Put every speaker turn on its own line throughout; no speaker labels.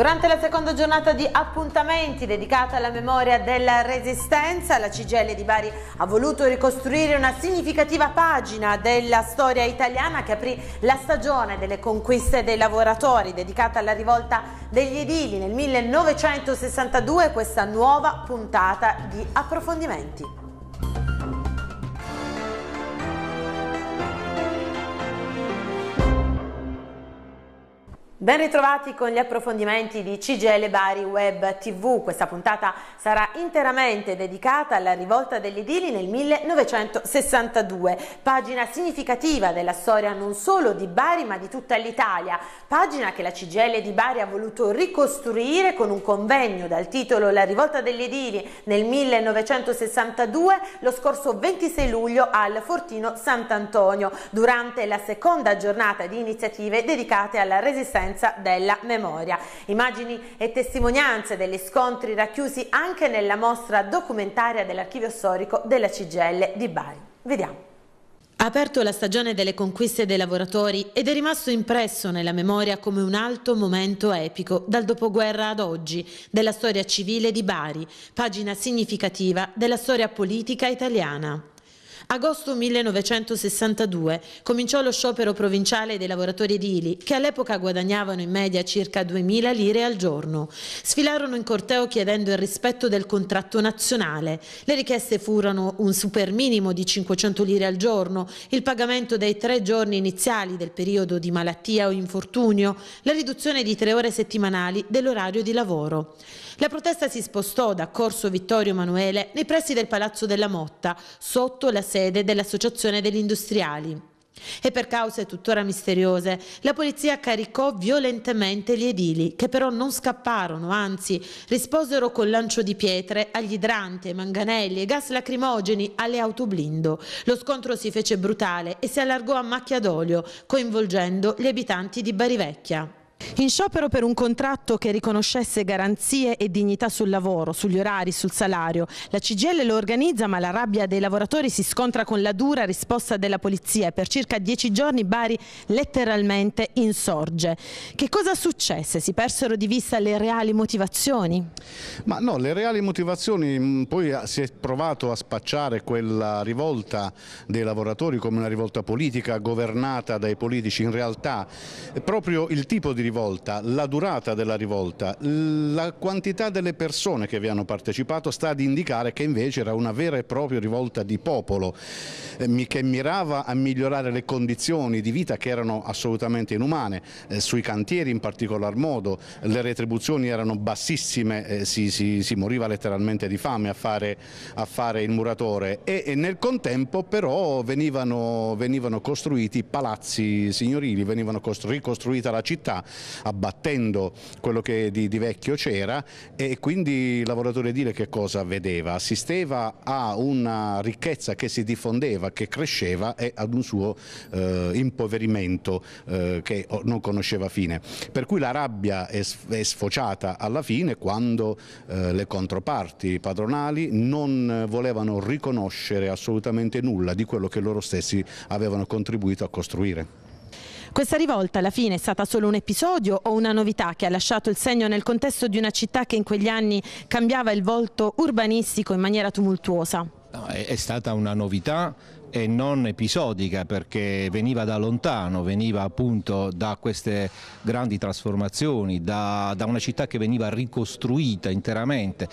Durante la seconda giornata di appuntamenti dedicata alla memoria della Resistenza, la CGL di Bari ha voluto ricostruire una significativa pagina della storia italiana che aprì la stagione delle conquiste dei lavoratori, dedicata alla rivolta degli edili nel 1962, questa nuova puntata di approfondimenti. Ben ritrovati con gli approfondimenti di CGL Bari Web TV. Questa puntata sarà interamente dedicata alla rivolta degli edili nel 1962, pagina significativa della storia non solo di Bari ma di tutta l'Italia, pagina che la CGL di Bari ha voluto ricostruire con un convegno dal titolo La rivolta degli edili nel 1962 lo scorso 26 luglio al Fortino Sant'Antonio, durante la seconda giornata di iniziative dedicate alla resistenza presenza della memoria. Immagini e testimonianze degli scontri racchiusi anche nella mostra documentaria dell'archivio storico della CGL di Bari. Vediamo. Ha aperto la stagione delle conquiste dei lavoratori ed è rimasto impresso nella memoria come un alto momento epico dal dopoguerra ad oggi della storia civile di Bari, pagina significativa della storia politica italiana. Agosto 1962 cominciò lo sciopero provinciale dei lavoratori edili che all'epoca guadagnavano in media circa 2.000 lire al giorno. Sfilarono in corteo chiedendo il rispetto del contratto nazionale. Le richieste furono un super minimo di 500 lire al giorno, il pagamento dei tre giorni iniziali del periodo di malattia o infortunio, la riduzione di tre ore settimanali dell'orario di lavoro. La protesta si spostò da Corso Vittorio Emanuele nei pressi del Palazzo della Motta, sotto la sede sede dell'Associazione degli Industriali. E per cause tuttora misteriose, la polizia caricò violentemente gli edili, che però non scapparono, anzi risposero col lancio di pietre agli idranti, manganelli e gas lacrimogeni alle autoblindo. Lo scontro si fece brutale e si allargò a macchia d'olio, coinvolgendo gli abitanti di Barivecchia. In sciopero per un contratto che riconoscesse garanzie e dignità sul lavoro, sugli orari, sul salario. La CGL lo organizza ma la rabbia dei lavoratori si scontra con la dura risposta della polizia e per circa dieci giorni Bari letteralmente insorge. Che cosa successe? Si persero di vista le reali motivazioni? Ma no, le
reali motivazioni mm, poi ah, si è provato a spacciare quella rivolta dei lavoratori come una rivolta politica governata dai politici. In realtà eh, proprio il tipo di rivolta rivolta, la durata della rivolta, la quantità delle persone che vi hanno partecipato sta ad indicare che invece era una vera e propria rivolta di popolo eh, che mirava a migliorare le condizioni di vita che erano assolutamente inumane, eh, sui cantieri in particolar modo, le retribuzioni erano bassissime, eh, si, si, si moriva letteralmente di fame a fare, a fare il muratore e, e, nel contempo però venivano, venivano costruiti palazzi signorili, veniva ricostruita la città abbattendo quello che di, di vecchio c'era e quindi il lavoratore edile che cosa vedeva? Assisteva a una ricchezza che si diffondeva, che cresceva e ad un suo eh, impoverimento eh, che non conosceva fine. Per cui la rabbia è, è sfociata alla fine quando eh, le controparti padronali non volevano riconoscere assolutamente nulla di quello che loro stessi avevano contribuito a costruire.
Questa rivolta alla fine è stata solo un episodio o una novità che ha lasciato il segno nel contesto di una città che in quegli anni cambiava il volto urbanistico in maniera tumultuosa?
No, è, è stata una novità e non episodica perché veniva da lontano, veniva appunto da queste grandi trasformazioni, da, da una città che veniva ricostruita interamente,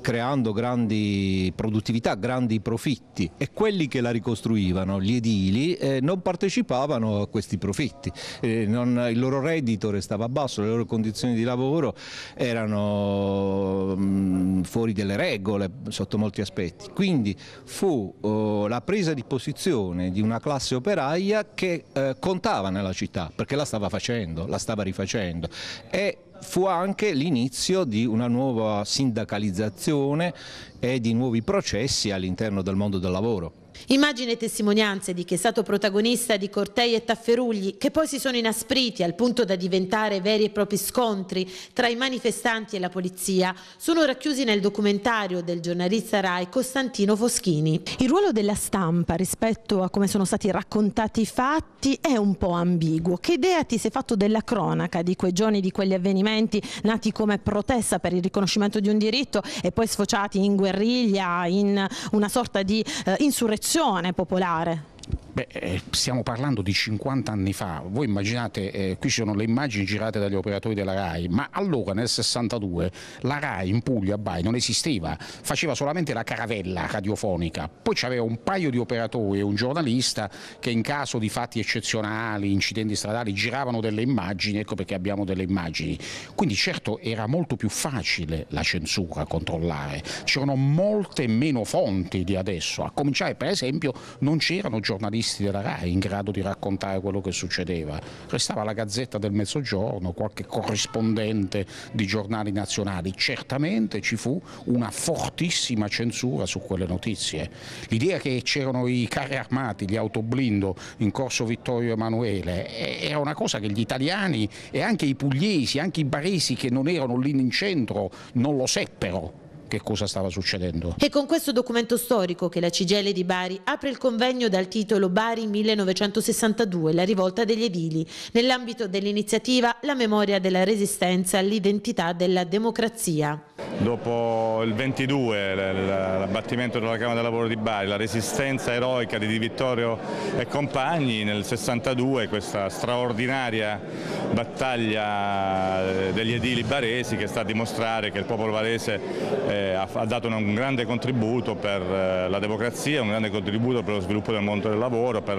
creando grandi produttività, grandi profitti e quelli che la ricostruivano, gli edili, eh, non partecipavano a questi profitti, eh, non, il loro reddito restava basso, le loro condizioni di lavoro erano mh, mm, fuori delle regole sotto molti aspetti. Quindi fu oh, la presa di posizione posizione di una classe operaia che eh, contava nella città, perché la stava facendo, la stava rifacendo. E fu anche l'inizio di una nuova sindacalizzazione e di nuovi processi all'interno del mondo del lavoro.
Immagini e testimonianze di chi è stato protagonista di cortei e tafferugli che poi si sono inaspriti al punto da diventare veri e propri scontri tra i manifestanti e la polizia sono racchiusi nel documentario del giornalista RAI Costantino Foschini. Il ruolo della stampa rispetto a come sono stati raccontati i fatti è un po' ambiguo. Che idea ti sei fatto della cronaca di quei giorni, di quegli avvenimenti nati come protesta per il riconoscimento di un diritto e poi sfociati in guerriglia, in una sorta di eh, insurrezione insurrezione popolare.
Beh, eh, stiamo parlando di 50 anni fa, voi immaginate, eh, qui ci sono le immagini girate dagli operatori della RAI, ma allora nel 62 la RAI in Puglia, a Bari, non esisteva, faceva solamente la caravella radiofonica, poi c'aveva un paio di operatori e un giornalista che in caso di fatti eccezionali, incidenti stradali, giravano delle immagini, ecco perché abbiamo delle immagini. Quindi certo era molto più facile la censura controllare, c'erano molte meno fonti di adesso, a cominciare per esempio non c'erano giornalisti giornalisti della ah, RAI in grado di raccontare quello che succedeva. Restava la Gazzetta del Mezzogiorno, qualche corrispondente di giornali nazionali. Certamente ci fu una fortissima censura su quelle notizie. L'idea che c'erano i carri armati, gli autoblindo in corso Vittorio Emanuele era una cosa che gli italiani e anche i pugliesi, anche i baresi che non erano lì in centro non lo seppero che cosa stava succedendo. E
con questo documento storico che la Cigele di Bari apre il convegno dal titolo Bari 1962, la rivolta degli edili, nell'ambito dell'iniziativa La memoria della resistenza, l'identità della democrazia.
Dopo il 22, l'abbattimento della Camera del Lavoro di Bari, la resistenza eroica di Di Vittorio e compagni, nel 62 questa straordinaria battaglia eh, degli edili baresi che sta a dimostrare che il popolo barese eh, ha dato un grande contributo per eh, la democrazia, un grande contributo per lo sviluppo del mondo del lavoro, per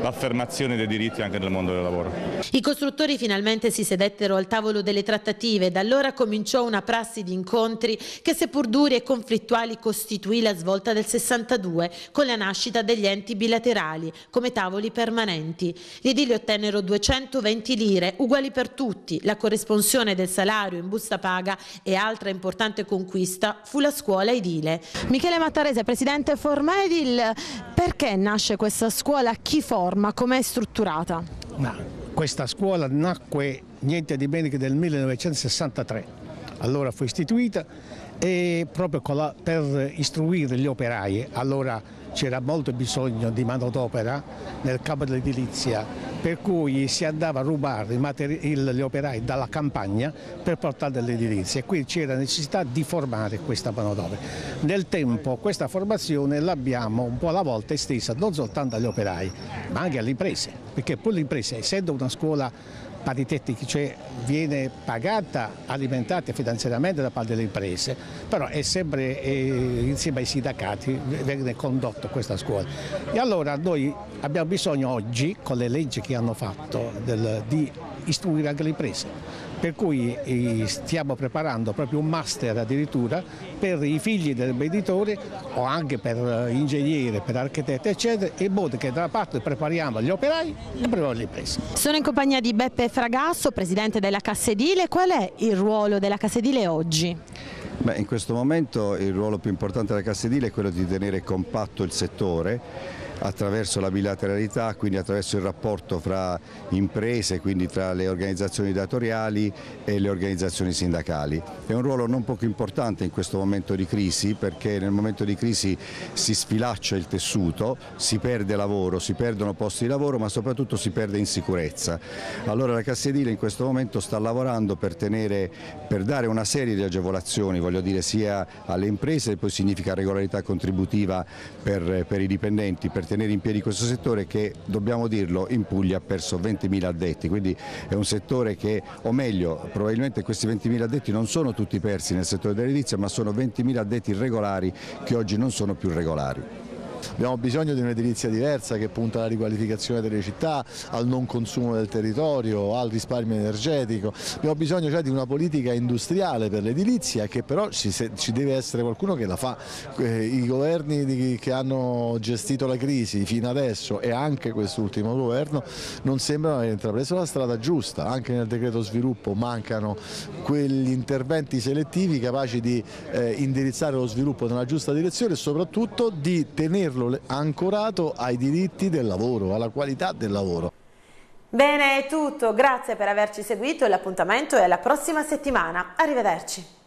l'affermazione dei diritti anche nel mondo del lavoro.
I costruttori finalmente si sedettero al tavolo delle trattative, e da allora cominciò una prassi di incontri che seppur duri e conflittuali costituì la svolta del 62 con la nascita degli enti bilaterali come tavoli permanenti. Gli edili ottennero 220 lire, uguali per tutti, la corrispondenza del salario in busta paga e altra importante conquista fu la scuola edile. Michele Mattarese, presidente Formedil, perché nasce questa scuola? Chi forma? Com'è strutturata?
Ma questa scuola nacque niente di bene che nel 1963, allora fu istituita e proprio per istruire gli operai, allora c'era molto bisogno di manodopera nel campo dell'edilizia, per cui si andava a rubare gli operai dalla campagna per portare all'edilizia e quindi c'era necessità di formare questa manodopera. Nel tempo questa formazione l'abbiamo un po' alla volta estesa non soltanto agli operai ma anche alle imprese, perché poi le imprese essendo una scuola cioè viene pagata, alimentata finanziariamente da parte delle imprese, però è sempre eh, insieme ai sindacati viene condotta questa scuola. E allora noi abbiamo bisogno oggi, con le leggi che hanno fatto, del, di istruire anche le imprese per cui eh, stiamo preparando proprio un master addirittura per i figli del venditore o anche per eh, ingegnere, per architetti eccetera e modo che da una parte prepariamo gli operai e prepariamo le imprese.
Sono in compagnia di Beppe Fragasso, presidente della Cassedile, qual è il ruolo della Cassedile oggi?
Beh, in questo momento il ruolo più importante della Cassedile è quello di tenere compatto il settore attraverso la bilateralità, quindi attraverso il rapporto fra imprese, quindi tra le organizzazioni datoriali e le organizzazioni sindacali. È un ruolo non poco importante in questo momento di crisi perché nel momento di crisi si sfilaccia il tessuto, si perde lavoro, si perdono posti di lavoro ma soprattutto si perde insicurezza. Allora la Cassedile in questo momento sta lavorando per, tenere, per dare una serie di agevolazioni, voglio dire sia alle imprese, poi significa regolarità contributiva per, per i dipendenti, per tenere in piedi questo settore che, dobbiamo dirlo, in Puglia ha perso 20.000 addetti, quindi è un settore che, o meglio, probabilmente questi 20.000 addetti non sono tutti persi nel settore dell'edilizia, ma sono 20.000 addetti regolari che oggi non sono più regolari. Abbiamo bisogno di un'edilizia diversa che punta alla riqualificazione delle città, al non consumo del territorio, al risparmio energetico. Abbiamo bisogno cioè di una politica industriale per l'edilizia che però ci, se, ci, deve essere qualcuno che la fa. Eh, I governi di, che hanno gestito la crisi fino adesso e anche quest'ultimo governo non sembrano aver intrapreso la strada giusta. Anche nel decreto sviluppo mancano quegli interventi selettivi capaci di eh, indirizzare lo sviluppo nella giusta direzione e soprattutto di tenerlo farlo ancorato ai diritti del lavoro, alla qualità del lavoro.
Bene, è tutto. Grazie per averci seguito l'appuntamento è la prossima settimana. Arrivederci.